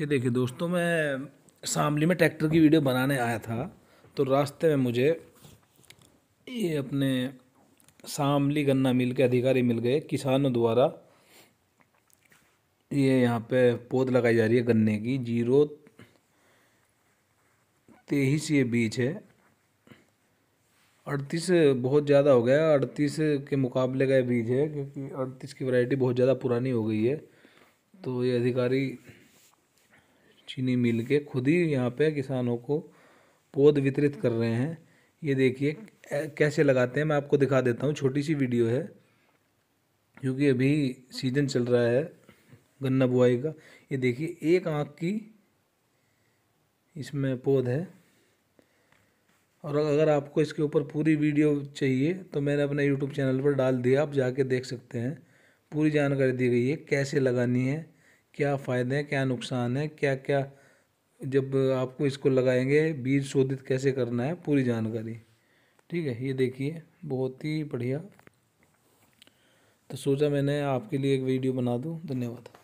ये देखिए दोस्तों मैं शामली में ट्रैक्टर की वीडियो बनाने आया था तो रास्ते में मुझे ये अपने शामली गन्ना मिल के अधिकारी मिल गए किसानों द्वारा ये यहाँ पे पौध लगाई जा रही है गन्ने की जीरो तेईस ये बीज है अड़तीस बहुत ज़्यादा हो गया अड़तीस के मुकाबले का ये बीज है क्योंकि अड़तीस की वैरायटी बहुत ज़्यादा पुरानी हो गई है तो ये अधिकारी चीनी मिल के खुद ही यहाँ पे किसानों को पौध वितरित कर रहे हैं ये देखिए कैसे लगाते हैं मैं आपको दिखा देता हूँ छोटी सी वीडियो है क्योंकि अभी सीजन चल रहा है गन्ना बुआई का ये देखिए एक आँख की इसमें पौध है और अगर आपको इसके ऊपर पूरी वीडियो चाहिए तो मैंने अपने यूट्यूब चैनल पर डाल दिया आप जाके देख सकते हैं पूरी जानकारी दी गई है कैसे लगानी है क्या फ़ायदे हैं क्या नुकसान है क्या क्या जब आपको इसको लगाएंगे बीज शोधित कैसे करना है पूरी जानकारी ठीक है ये देखिए बहुत ही बढ़िया तो सोचा मैंने आपके लिए एक वीडियो बना दूँ धन्यवाद